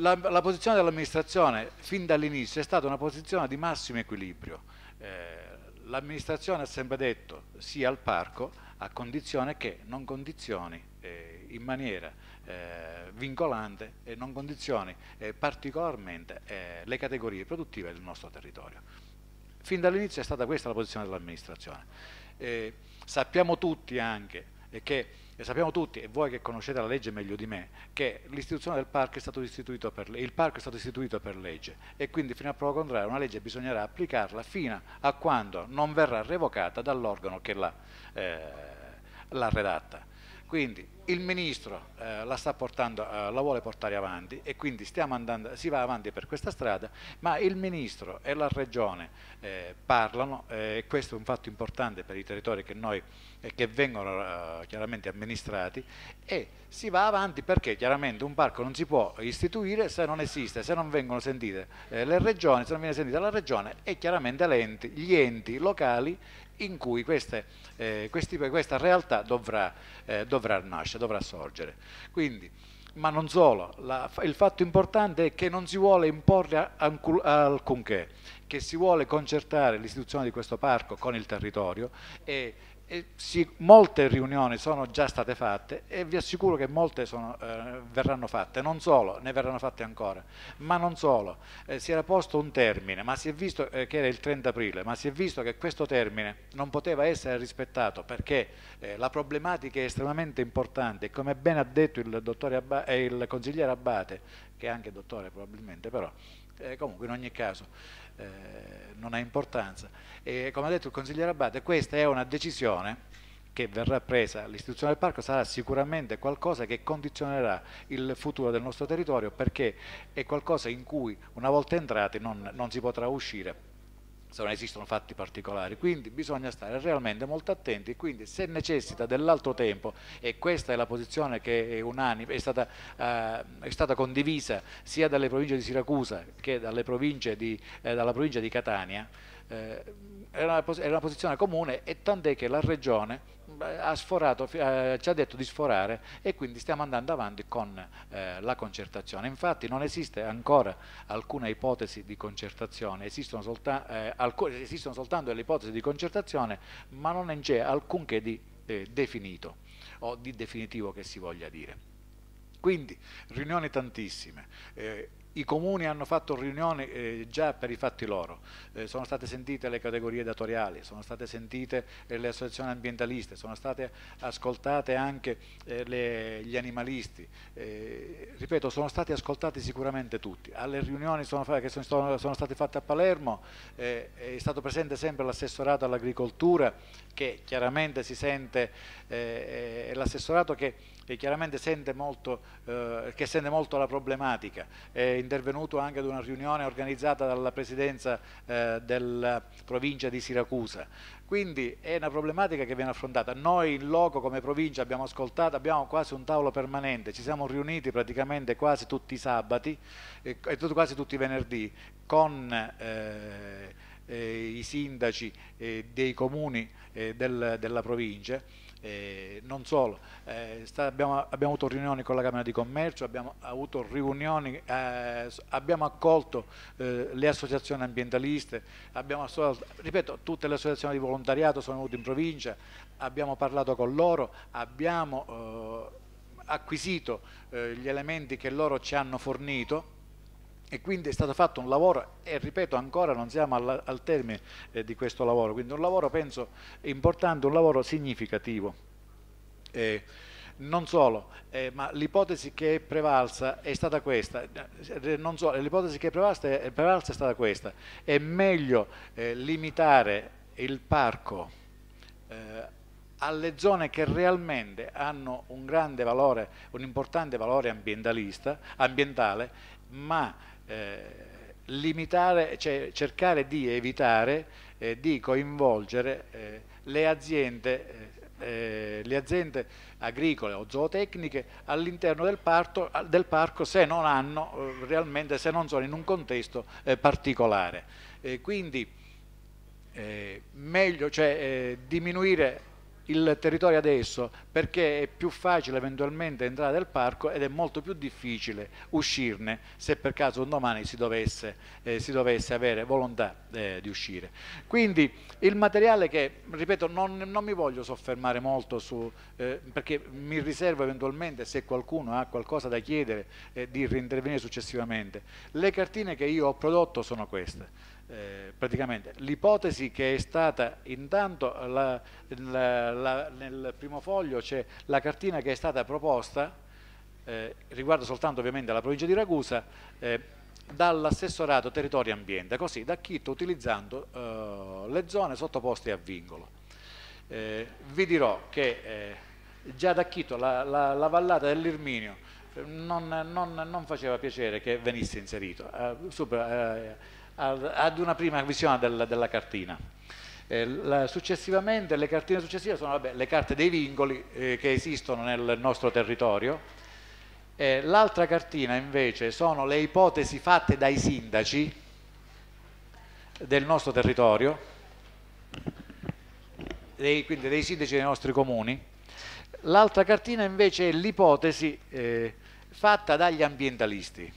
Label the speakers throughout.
Speaker 1: la, la posizione dell'amministrazione fin dall'inizio è stata una posizione di massimo equilibrio. Eh, l'amministrazione ha sempre detto sì al parco a condizione che non condizioni eh, in maniera eh, vincolante e non condizioni eh, particolarmente eh, le categorie produttive del nostro territorio. Fin dall'inizio è stata questa la posizione dell'amministrazione. Eh, sappiamo tutti anche che e sappiamo tutti, e voi che conoscete la legge meglio di me, che l'istituzione del parco è stato istituito per, il parco è stato istituito per legge e quindi fino a prova contraria una legge bisognerà applicarla fino a quando non verrà revocata dall'organo che la, eh, la redatta. Quindi il Ministro eh, la, portando, eh, la, vuole portare avanti e quindi andando, si va avanti per questa strada, ma il Ministro e la Regione eh, parlano eh, e questo è un fatto importante per i territori che, noi, eh, che vengono eh, chiaramente amministrati e si va avanti perché chiaramente un parco non si può istituire se non esiste, se non vengono sentite le regioni, se non viene sentita la regione e chiaramente enti, gli enti locali in cui queste, eh, questi, questa realtà dovrà, eh, dovrà, nascere, dovrà sorgere. Quindi, ma non solo, la, il fatto importante è che non si vuole imporre a, alcunché, che si vuole concertare l'istituzione di questo parco con il territorio e si, molte riunioni sono già state fatte e vi assicuro che molte sono, eh, verranno fatte, non solo, ne verranno fatte ancora, ma non solo. Eh, si era posto un termine, ma si è visto eh, che era il 30 aprile, ma si è visto che questo termine non poteva essere rispettato perché eh, la problematica è estremamente importante e come ben ha detto il, Abba, eh, il consigliere Abbate, che è anche dottore probabilmente però, eh, comunque in ogni caso eh, non ha importanza. E, come ha detto il consigliere Abbate, questa è una decisione che verrà presa, l'istituzione del parco sarà sicuramente qualcosa che condizionerà il futuro del nostro territorio perché è qualcosa in cui una volta entrati non, non si potrà uscire se non esistono fatti particolari, quindi bisogna stare realmente molto attenti, quindi se necessita dell'altro tempo, e questa è la posizione che è unanime, è stata, eh, è stata condivisa sia dalle province di Siracusa che di, eh, dalla provincia di Catania, eh, era, una, era una posizione comune e tant'è che la Regione eh, ha sforato, eh, ci ha detto di sforare e quindi stiamo andando avanti con eh, la concertazione. Infatti non esiste ancora alcuna ipotesi di concertazione, esistono, solta, eh, alcune, esistono soltanto le ipotesi di concertazione, ma non c'è alcunché di eh, definito o di definitivo che si voglia dire. Quindi riunioni tantissime. Eh, i comuni hanno fatto riunioni eh, già per i fatti loro, eh, sono state sentite le categorie datoriali, sono state sentite eh, le associazioni ambientaliste, sono state ascoltate anche eh, le, gli animalisti, eh, ripeto sono stati ascoltati sicuramente tutti, alle riunioni sono che sono, sono, state fatte a Palermo eh, è stato presente sempre l'assessorato all'agricoltura che chiaramente si sente, è l'assessorato che che chiaramente sente molto, eh, che sente molto la problematica, è intervenuto anche ad una riunione organizzata dalla presidenza eh, della provincia di Siracusa. Quindi è una problematica che viene affrontata. Noi in loco come provincia abbiamo ascoltato, abbiamo quasi un tavolo permanente, ci siamo riuniti praticamente quasi tutti i sabati eh, e quasi tutti i venerdì con eh, eh, i sindaci eh, dei comuni del, della provincia eh, non solo, eh, sta, abbiamo, abbiamo, avuto riunioni con la Camera di Commercio, abbiamo avuto riunioni, eh, abbiamo accolto eh, le associazioni ambientaliste, abbiamo, ripeto, tutte le associazioni di volontariato sono venute in provincia, abbiamo parlato con loro, abbiamo eh, acquisito eh, gli elementi che loro ci hanno fornito e quindi è stato fatto un lavoro e ripeto ancora non siamo al, al termine eh, di questo lavoro, quindi un lavoro penso importante, un lavoro significativo. Eh, non solo, eh, ma l'ipotesi che è prevalsa è stata questa, eh, so, l'ipotesi che è prevalsa è, prevalsa, è stata questa, è meglio eh, limitare il parco eh, alle zone che realmente hanno un grande valore, un importante valore ambientalista, ambientale, ma eh, limitare, cioè cercare di evitare eh, di coinvolgere eh, le aziende eh, le aziende agricole o zootecniche all'interno del, del, parco se non hanno realmente, se non sono in un contesto eh, particolare. quindi meglio cioè, diminuire il territorio adesso perché è più facile eventualmente entrare nel parco ed è molto più difficile uscirne se per caso un domani si dovesse, eh, si dovesse avere volontà eh, di uscire. Quindi il materiale che, ripeto, non, non mi voglio soffermare molto su, eh, perché mi riservo eventualmente se qualcuno ha qualcosa da chiedere eh, di rintervenire successivamente. Le cartine che io ho prodotto sono queste. Eh, praticamente l'ipotesi che è stata intanto la, la, la, nel primo foglio c'è la cartina che è stata proposta eh, riguardo soltanto ovviamente alla provincia di Ragusa eh, dall'assessorato territorio ambiente così da Chitto utilizzando eh, le zone sottoposte a vincolo eh, vi dirò che già da Chitto la vallata dell'Irminio non, non, non, faceva piacere che venisse inserito. Uh, super, uh, ad una prima visione del, della cartina. Eh, la, successivamente, le cartine successive sono vabbè, le carte dei vincoli eh, che esistono nel nostro territorio. Eh, l'altra cartina invece sono le ipotesi fatte dai sindaci del nostro territorio, dei, quindi dei sindaci dei nostri comuni. L'altra cartina invece è l'ipotesi eh, fatta dagli ambientalisti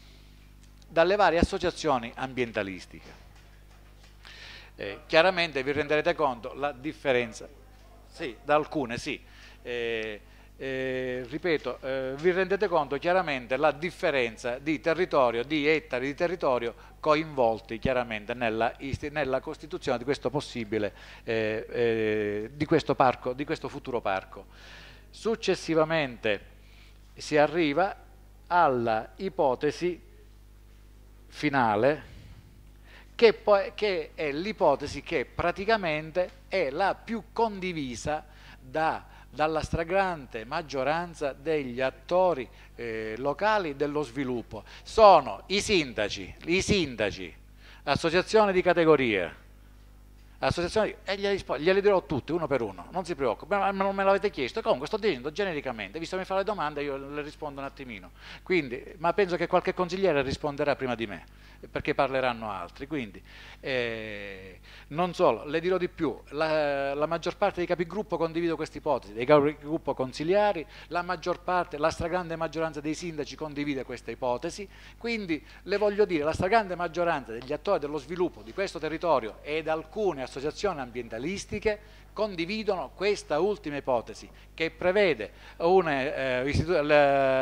Speaker 1: dalle varie associazioni ambientalistiche. Eh, chiaramente vi renderete conto la differenza, sì, da alcune sì, eh, eh, ripeto, eh, vi rendete conto chiaramente la differenza di territorio, di ettari di territorio coinvolti chiaramente nella, nella costituzione di questo possibile, eh, eh, di questo, parco, di questo futuro parco. Successivamente si arriva alla ipotesi finale che, poi, che è l'ipotesi che praticamente è la più condivisa da, dalla stragrande maggioranza degli attori eh, locali dello sviluppo. Sono i sindaci, i sindaci, associazioni di categoria, all'associazione e gliele, gliele, dirò tutte, uno per uno, non si preoccupi, ma non me l'avete chiesto, comunque sto dicendo genericamente, visto che mi fa le domande io le rispondo un attimino, quindi, ma penso che qualche consigliere risponderà prima di me, perché parleranno altri, quindi eh, non solo, le dirò di più, la, la maggior parte dei capigruppo condivido questa ipotesi, dei capigruppo consigliari, la maggior parte, la stragrande maggioranza dei sindaci condivide questa ipotesi, quindi le voglio dire, la stragrande maggioranza degli attori dello sviluppo di questo territorio ed alcune associazioni associazioni ambientalistiche condividono questa ultima ipotesi che prevede eh,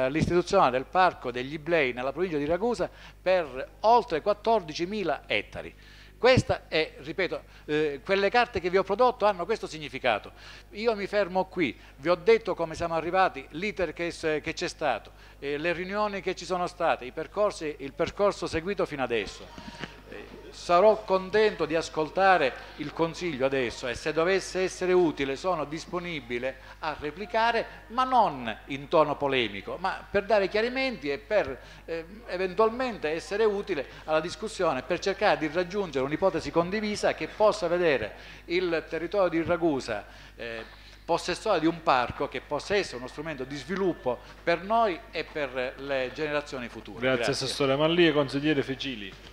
Speaker 1: l'istituzione del parco degli Iblei nella provincia di Ragusa per oltre 14.000 ettari. Questa è, ripeto, eh, quelle carte che vi ho prodotto hanno questo significato. Io mi fermo qui, vi ho detto come siamo arrivati, l'iter che, c'è stato, eh, le riunioni che ci sono state, percorsi, il percorso seguito fino adesso sarò contento di ascoltare il consiglio adesso e se dovesse essere utile sono disponibile a replicare, ma non in tono polemico, ma per dare chiarimenti e per eh, eventualmente essere utile alla discussione, per cercare di raggiungere un'ipotesi condivisa che possa vedere il territorio di Ragusa eh, possessore di un parco che possa essere uno strumento di sviluppo per noi e per le generazioni future. Grazie, Grazie. Assessore Mallie, consigliere Fecili.